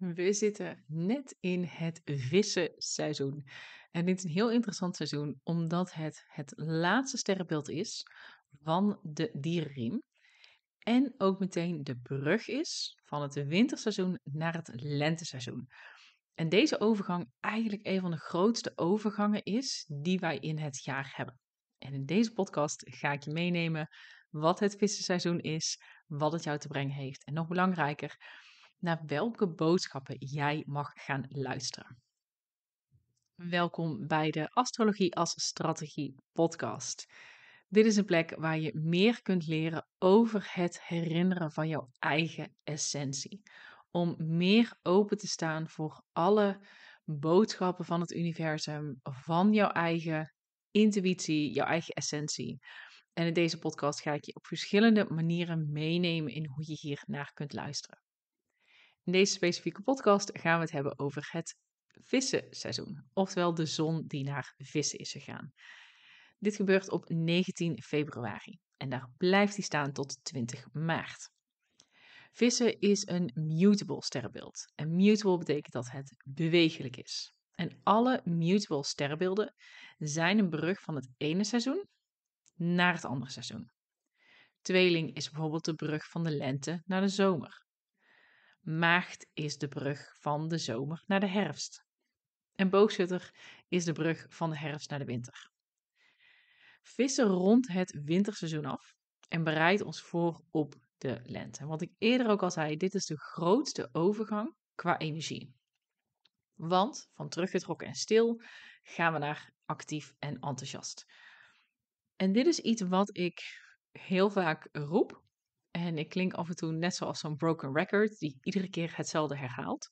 We zitten net in het vissenseizoen. En dit is een heel interessant seizoen, omdat het het laatste sterrenbeeld is van de dierenriem. En ook meteen de brug is van het winterseizoen naar het lenteseizoen. En deze overgang eigenlijk een van de grootste overgangen is die wij in het jaar hebben. En in deze podcast ga ik je meenemen wat het vissenseizoen is, wat het jou te brengen heeft. En nog belangrijker, naar welke boodschappen jij mag gaan luisteren. Welkom bij de Astrologie als Strategie podcast. Dit is een plek waar je meer kunt leren over het herinneren van jouw eigen essentie. Om meer open te staan voor alle boodschappen van het universum, van jouw eigen intuïtie, jouw eigen essentie. En in deze podcast ga ik je op verschillende manieren meenemen in hoe je hier naar kunt luisteren. In deze specifieke podcast gaan we het hebben over het vissenseizoen, oftewel de zon die naar vissen is gegaan. Dit gebeurt op 19 februari en daar blijft hij staan tot 20 maart. Vissen is een mutable sterrenbeeld. En mutable betekent dat het bewegelijk is. En alle mutable sterrenbeelden zijn een brug van het ene seizoen naar het andere seizoen. Tweeling is bijvoorbeeld de brug van de lente naar de zomer. Maagd is de brug van de zomer naar de herfst. En boogzutter is de brug van de herfst naar de winter. Vissen rond het winterseizoen af en bereid ons voor op de lente. Want ik eerder ook al zei, dit is de grootste overgang qua energie. Want van teruggetrokken en stil gaan we naar actief en enthousiast. En dit is iets wat ik heel vaak roep, en ik klink af en toe net zoals zo'n broken record, die iedere keer hetzelfde herhaalt.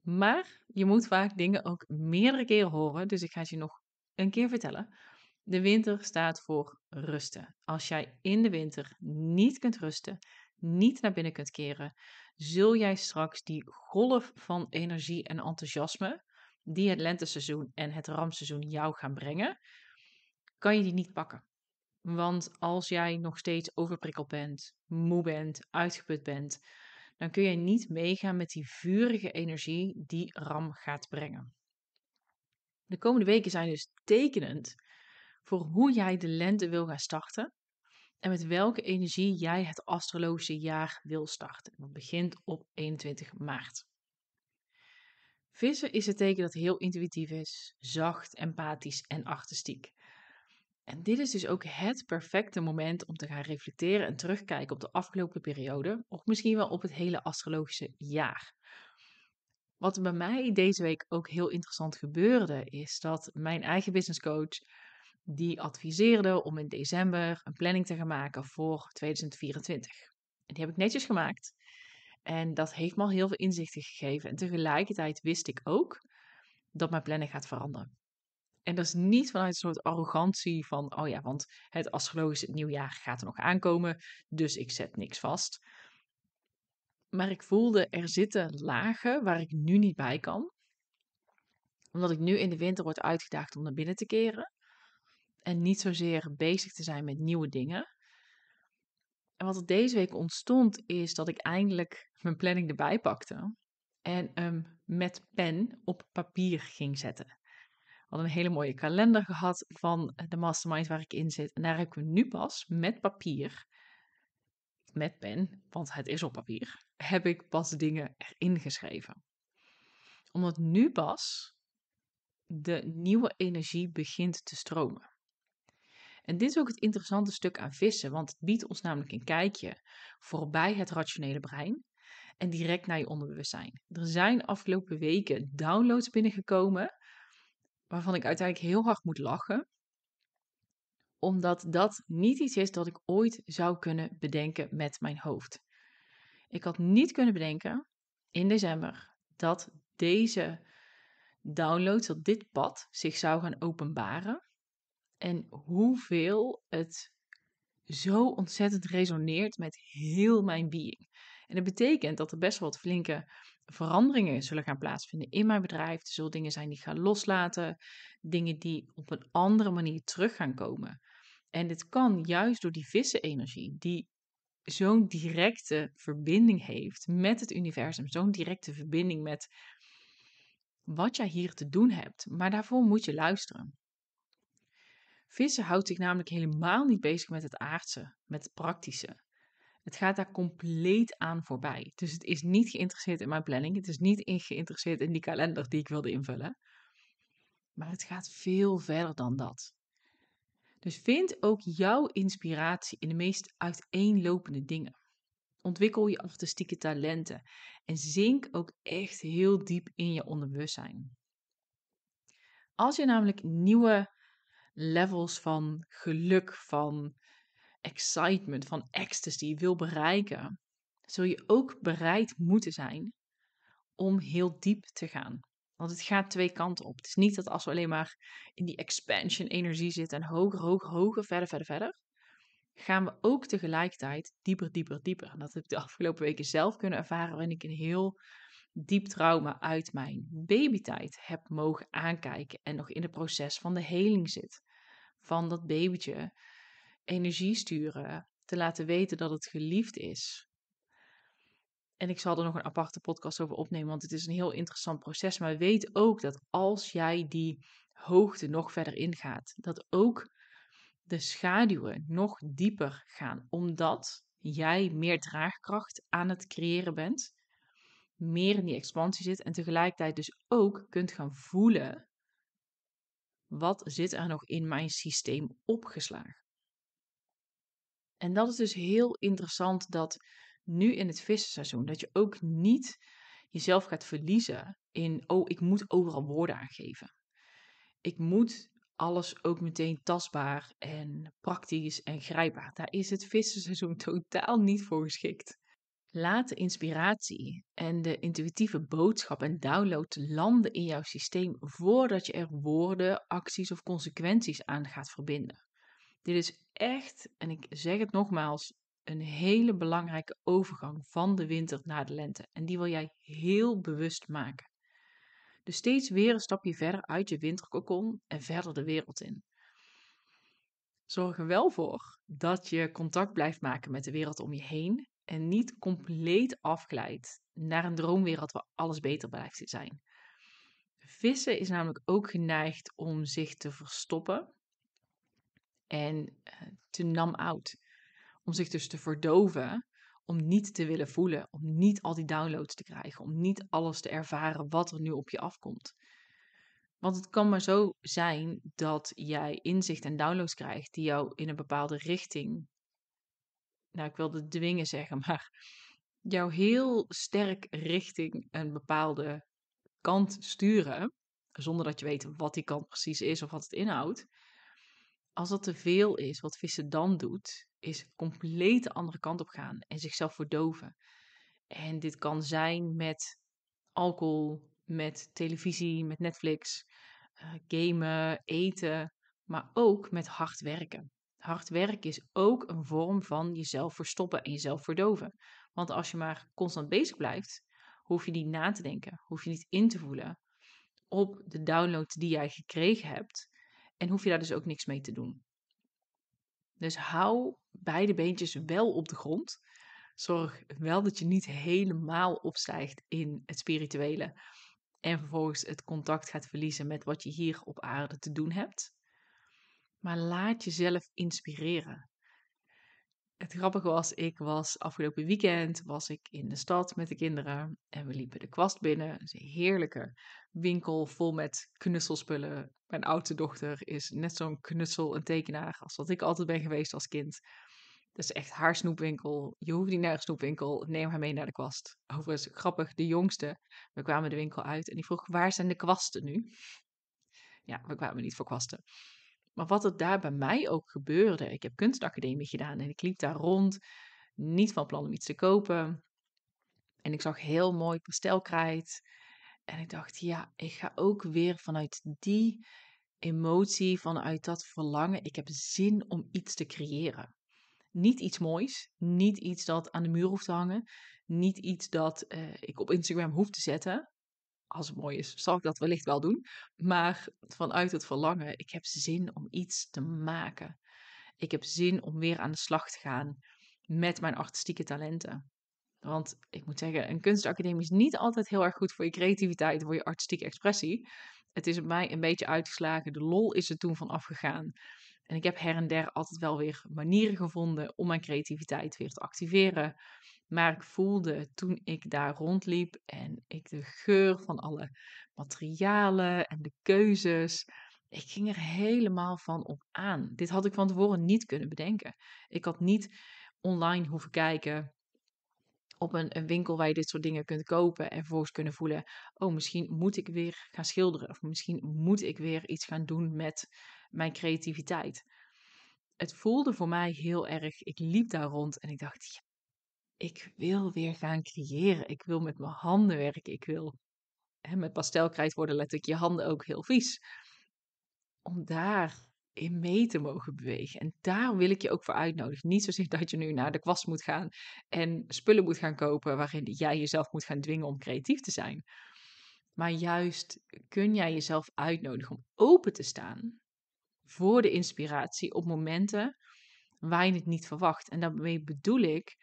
Maar je moet vaak dingen ook meerdere keren horen, dus ik ga het je nog een keer vertellen. De winter staat voor rusten. Als jij in de winter niet kunt rusten, niet naar binnen kunt keren, zul jij straks die golf van energie en enthousiasme, die het lenteseizoen en het ramseizoen jou gaan brengen, kan je die niet pakken. Want als jij nog steeds overprikkeld bent, moe bent, uitgeput bent, dan kun je niet meegaan met die vurige energie die RAM gaat brengen. De komende weken zijn dus tekenend voor hoe jij de lente wil gaan starten en met welke energie jij het astrologische jaar wil starten. Dat begint op 21 maart. Vissen is het teken dat heel intuïtief is, zacht, empathisch en artistiek. En dit is dus ook het perfecte moment om te gaan reflecteren en terugkijken op de afgelopen periode, of misschien wel op het hele astrologische jaar. Wat bij mij deze week ook heel interessant gebeurde, is dat mijn eigen businesscoach die adviseerde om in december een planning te gaan maken voor 2024. En die heb ik netjes gemaakt. En dat heeft me al heel veel inzichten gegeven. En tegelijkertijd wist ik ook dat mijn planning gaat veranderen. En dat is niet vanuit een soort arrogantie van, oh ja, want het astrologische nieuwjaar gaat er nog aankomen, dus ik zet niks vast. Maar ik voelde er zitten lagen waar ik nu niet bij kan. Omdat ik nu in de winter word uitgedaagd om naar binnen te keren. En niet zozeer bezig te zijn met nieuwe dingen. En wat er deze week ontstond, is dat ik eindelijk mijn planning erbij pakte. En hem met pen op papier ging zetten had een hele mooie kalender gehad van eh, de mastermind waar ik in zit. En daar heb ik nu pas met papier, met pen, want het is op papier, heb ik pas dingen erin geschreven. Omdat nu pas de nieuwe energie begint te stromen. En dit is ook het interessante stuk aan vissen, want het biedt ons namelijk een kijkje voorbij het rationele brein en direct naar je onderbewustzijn. Er zijn afgelopen weken downloads binnengekomen waarvan ik uiteindelijk heel hard moet lachen. Omdat dat niet iets is dat ik ooit zou kunnen bedenken met mijn hoofd. Ik had niet kunnen bedenken in december dat deze downloads, dat dit pad zich zou gaan openbaren. En hoeveel het zo ontzettend resoneert met heel mijn being. En dat betekent dat er best wel wat flinke veranderingen zullen gaan plaatsvinden in mijn bedrijf. Er zullen dingen zijn die gaan loslaten, dingen die op een andere manier terug gaan komen. En dit kan juist door die visse-energie die zo'n directe verbinding heeft met het universum, zo'n directe verbinding met wat jij hier te doen hebt. Maar daarvoor moet je luisteren. Vissen houdt zich namelijk helemaal niet bezig met het aardse, met het praktische. Het gaat daar compleet aan voorbij. Dus het is niet geïnteresseerd in mijn planning. Het is niet geïnteresseerd in die kalender die ik wilde invullen. Maar het gaat veel verder dan dat. Dus vind ook jouw inspiratie in de meest uiteenlopende dingen. Ontwikkel je artistieke talenten en zink ook echt heel diep in je onderbewustzijn. Als je namelijk nieuwe levels van geluk, van excitement, van ecstasy wil bereiken, zul je ook bereid moeten zijn om heel diep te gaan. Want het gaat twee kanten op. Het is niet dat als we alleen maar in die expansion energie zitten en hoger, hoger, hoger, verder, verder, verder, gaan we ook tegelijkertijd dieper, dieper, dieper. En dat heb ik de afgelopen weken zelf kunnen ervaren, wanneer ik een heel diep trauma uit mijn babytijd heb mogen aankijken en nog in het proces van de heling zit. Van dat babytje energie sturen, te laten weten dat het geliefd is. En ik zal er nog een aparte podcast over opnemen, want het is een heel interessant proces. Maar weet ook dat als jij die hoogte nog verder ingaat, dat ook de schaduwen nog dieper gaan, omdat jij meer draagkracht aan het creëren bent, meer in die expansie zit en tegelijkertijd dus ook kunt gaan voelen wat zit er nog in mijn systeem opgeslagen. En dat is dus heel interessant dat nu in het vissenseizoen, dat je ook niet jezelf gaat verliezen in, oh, ik moet overal woorden aangeven, Ik moet alles ook meteen tastbaar en praktisch en grijpbaar. Daar is het vissenseizoen totaal niet voor geschikt. Laat de inspiratie en de intuïtieve boodschap en download landen in jouw systeem voordat je er woorden, acties of consequenties aan gaat verbinden. Dit is echt, en ik zeg het nogmaals, een hele belangrijke overgang van de winter naar de lente. En die wil jij heel bewust maken. Dus steeds weer een stapje verder uit je winterkokon en verder de wereld in. Zorg er wel voor dat je contact blijft maken met de wereld om je heen en niet compleet afglijdt naar een droomwereld waar alles beter blijft te zijn. Vissen is namelijk ook geneigd om zich te verstoppen en eh, te nam out. Om zich dus te verdoven, om niet te willen voelen, om niet al die downloads te krijgen, om niet alles te ervaren wat er nu op je afkomt. Want het kan maar zo zijn dat jij inzicht en downloads krijgt die jou in een bepaalde richting, nou ik wilde dwingen zeggen, maar jou heel sterk richting een bepaalde kant sturen, zonder dat je weet wat die kant precies is of wat het inhoudt als dat te veel is, wat vissen dan doet, is compleet de andere kant op gaan en zichzelf verdoven. En dit kan zijn met alcohol, met televisie, met Netflix, eh, gamen, eten, maar ook met hard werken. Hard werken is ook een vorm van jezelf verstoppen en jezelf verdoven. Want als je maar constant bezig blijft, hoef je niet na te denken, hoef je niet in te voelen op de download die jij gekregen hebt, en hoef je daar dus ook niks mee te doen. Dus hou beide beentjes wel op de grond. Zorg wel dat je niet helemaal opstijgt in het spirituele. En vervolgens het contact gaat verliezen met wat je hier op aarde te doen hebt. Maar laat jezelf inspireren het grappige was, ik was afgelopen weekend was ik in de stad met de kinderen en we liepen de kwast binnen. een heerlijke winkel vol met knutselspullen. Mijn oudste dochter is net zo'n knutsel en tekenaar als wat ik altijd ben geweest als kind. Dat is echt haar snoepwinkel. Je hoeft niet naar een snoepwinkel. Neem haar mee naar de kwast. Overigens, grappig, de jongste. We kwamen de winkel uit en die vroeg, waar zijn de kwasten nu? Ja, we kwamen niet voor kwasten. Maar wat er daar bij mij ook gebeurde, ik heb kunstacademie gedaan en ik liep daar rond, niet van plan om iets te kopen. En ik zag heel mooi pastelkrijt. En ik dacht, ja, ik ga ook weer vanuit die emotie, vanuit dat verlangen, ik heb zin om iets te creëren. Niet iets moois, niet iets dat aan de muur hoeft te hangen, niet iets dat eh, ik op Instagram hoef te zetten, als het mooi is, zal ik dat wellicht wel doen. Maar vanuit het verlangen, ik heb zin om iets te maken. Ik heb zin om weer aan de slag te gaan met mijn artistieke talenten. Want ik moet zeggen, een kunstacademie is niet altijd heel erg goed voor je creativiteit, voor je artistieke expressie. Het is mij een beetje uitgeslagen. De lol is er toen van afgegaan. En ik heb her en der altijd wel weer manieren gevonden om mijn creativiteit weer te activeren. Maar ik voelde toen ik daar rondliep en ik de geur van alle materialen en de keuzes. Ik ging er helemaal van op aan. Dit had ik van tevoren niet kunnen bedenken. Ik had niet online hoeven kijken op een, winkel waar je dit soort dingen kunt kopen. En vervolgens kunnen voelen, oh misschien moet ik weer gaan schilderen. Of misschien moet ik weer iets gaan doen met mijn creativiteit. Het voelde voor mij heel erg, ik liep daar rond en ik dacht, ik wil weer gaan creëren. Ik wil met mijn handen werken. Ik wil, hè, met pastelkrijt worden ik je handen ook heel vies. Om daar in mee te mogen bewegen. En daar wil ik je ook voor uitnodigen. Niet zozeer dat je nu naar de kwast moet gaan en spullen moet gaan kopen waarin jij jezelf moet gaan dwingen om creatief te zijn. Maar juist kun jij jezelf uitnodigen om open te staan voor de inspiratie op momenten waar je het niet verwacht. En daarmee bedoel ik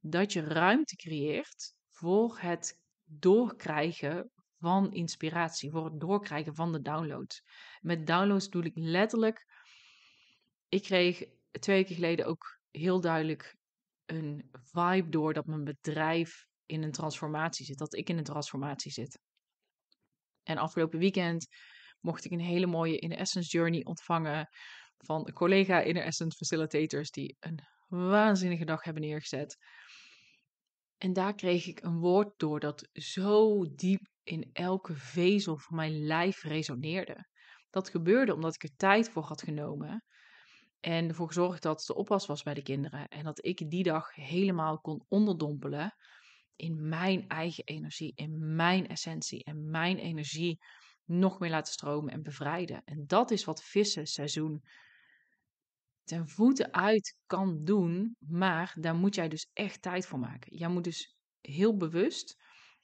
dat je ruimte creëert voor het doorkrijgen van inspiratie, voor het doorkrijgen van de downloads. Met downloads bedoel ik letterlijk, ik kreeg twee weken geleden ook heel duidelijk een vibe door dat mijn bedrijf in een transformatie zit, dat ik in een transformatie zit. En afgelopen weekend mocht ik een hele mooie In Essence Journey ontvangen van een collega Inner Essence Facilitators die een waanzinnige dag hebben neergezet. En daar kreeg ik een woord door dat zo diep in elke vezel van mijn lijf resoneerde. Dat gebeurde omdat ik er tijd voor had genomen. En ervoor gezorgd dat de oppas was bij de kinderen. En dat ik die dag helemaal kon onderdompelen in mijn eigen energie, in mijn essentie en mijn energie nog meer laten stromen en bevrijden. En dat is wat vissen seizoen ten voeten uit kan doen, maar daar moet jij dus echt tijd voor maken. Jij moet dus heel bewust,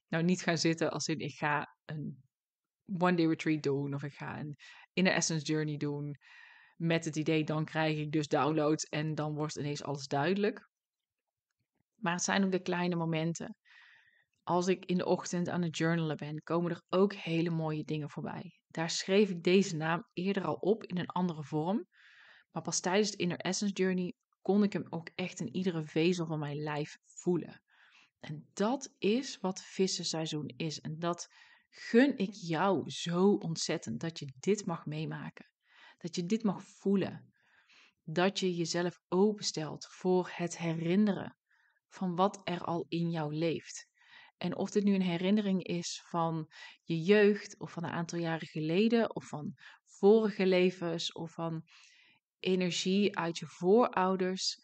nou niet gaan zitten als in ik ga een one day retreat doen of ik ga een inner essence journey doen met het idee dan krijg ik dus downloads en dan wordt ineens alles duidelijk. Maar het zijn ook de kleine momenten. Als ik in de ochtend aan het journalen ben, komen er ook hele mooie dingen voorbij. Daar schreef ik deze naam eerder al op in een andere vorm. Maar pas tijdens de Inner Essence Journey kon ik hem ook echt in iedere vezel van mijn lijf voelen. En dat is wat vissenseizoen is. En dat gun ik jou zo ontzettend dat je dit mag meemaken. Dat je dit mag voelen. Dat je jezelf openstelt voor het herinneren van wat er al in jou leeft. En of dit nu een herinnering is van je jeugd of van een aantal jaren geleden of van vorige levens of van energie uit je voorouders.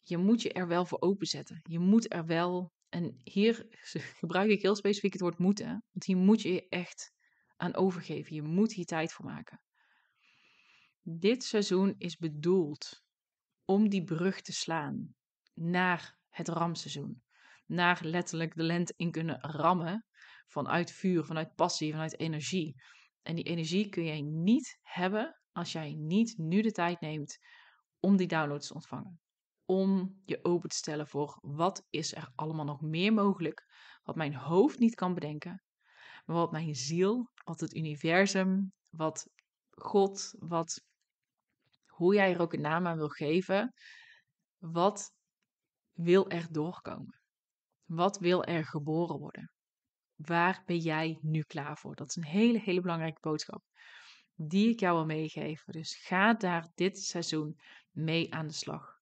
Je moet je er wel voor openzetten. Je moet er wel, en hier gebruik ik heel specifiek het woord moeten, want hier moet je je echt aan overgeven. Je moet hier tijd voor maken. Dit seizoen is bedoeld om die brug te slaan naar het ramseizoen. Naar letterlijk de lente in kunnen rammen vanuit vuur, vanuit passie, vanuit energie. En die energie kun jij niet hebben als jij niet nu de tijd neemt om die downloads te ontvangen. Om je open te stellen voor wat is er allemaal nog meer mogelijk, wat mijn hoofd niet kan bedenken, maar wat mijn ziel, wat het universum, wat God, wat hoe jij er ook een naam aan wil geven, wat wil er doorkomen? Wat wil er geboren worden? Waar ben jij nu klaar voor? Dat is een hele, hele belangrijke boodschap die ik jou wil meegeven. Dus ga daar dit seizoen mee aan de slag.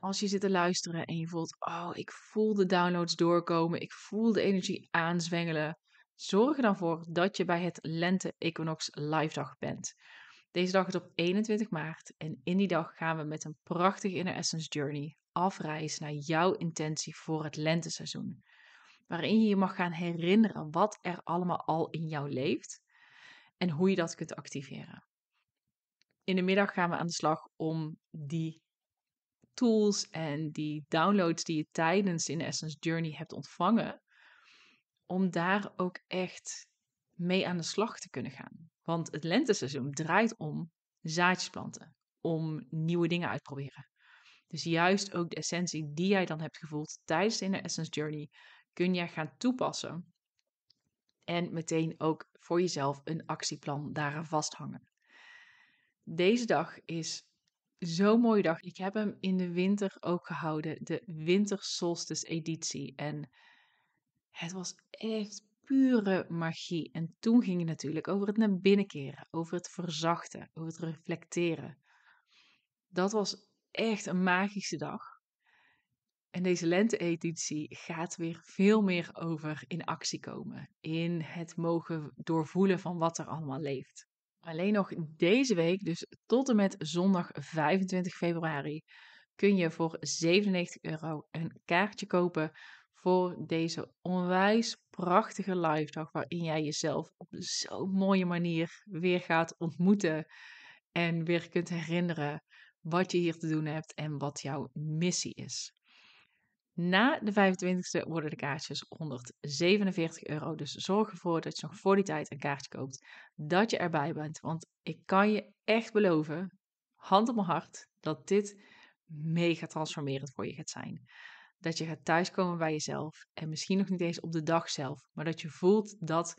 als je zit te luisteren en je voelt, oh, ik voel de downloads doorkomen, ik voel de energie aanzwengelen, zorg er dan voor dat je bij het Lente Equinox Live Dag bent. Deze dag is op 21 maart en in die dag gaan we met een prachtige Inner Essence Journey afreizen naar jouw intentie voor het lente seizoen, Waarin je je mag gaan herinneren wat er allemaal al in jou leeft en hoe je dat kunt activeren. In de middag gaan we aan de slag om die tools en die downloads die je tijdens in Essence Journey hebt ontvangen, om daar ook echt mee aan de slag te kunnen gaan. Want het lenteseizoen draait om zaadjes planten, om nieuwe dingen uitproberen. Dus juist ook de essentie die jij dan hebt gevoeld tijdens de Inner Essence Journey kun jij gaan toepassen. En meteen ook voor jezelf een actieplan daaraan vasthangen. Deze dag is zo'n mooie dag. Ik heb hem in de winter ook gehouden, de solstice editie. En het was echt pure magie. En toen ging het natuurlijk over het naar binnen keren, over het verzachten, over het reflecteren. Dat was echt een magische dag. En deze lente-editie gaat weer veel meer over in actie komen. In het mogen doorvoelen van wat er allemaal leeft. Alleen nog deze week, dus tot en met zondag 25 februari, kun je voor 97 euro een kaartje kopen voor deze onwijs prachtige live dag waarin jij jezelf op zo'n mooie manier weer gaat ontmoeten en weer kunt herinneren wat je hier te doen hebt en wat jouw missie is. Na de 25e worden de kaartjes 147 euro. Dus zorg ervoor dat je nog voor die tijd een kaartje koopt. Dat je erbij bent. Want ik kan je echt beloven, hand op mijn hart, dat dit mega transformerend voor je gaat zijn. Dat je gaat thuiskomen bij jezelf. En misschien nog niet eens op de dag zelf. Maar dat je voelt dat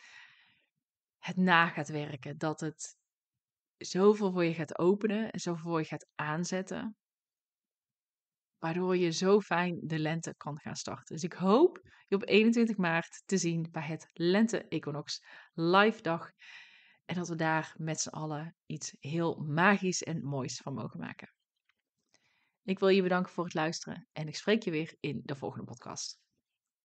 het na gaat werken. Dat het zoveel voor je gaat openen en zoveel voor je gaat aanzetten. Waardoor je zo fijn de lente kan gaan starten. Dus ik hoop je op 21 maart te zien bij het Lente Equinox live dag. En dat we daar met z'n allen iets heel magisch en moois van mogen maken. Ik wil je bedanken voor het luisteren en ik spreek je weer in de volgende podcast.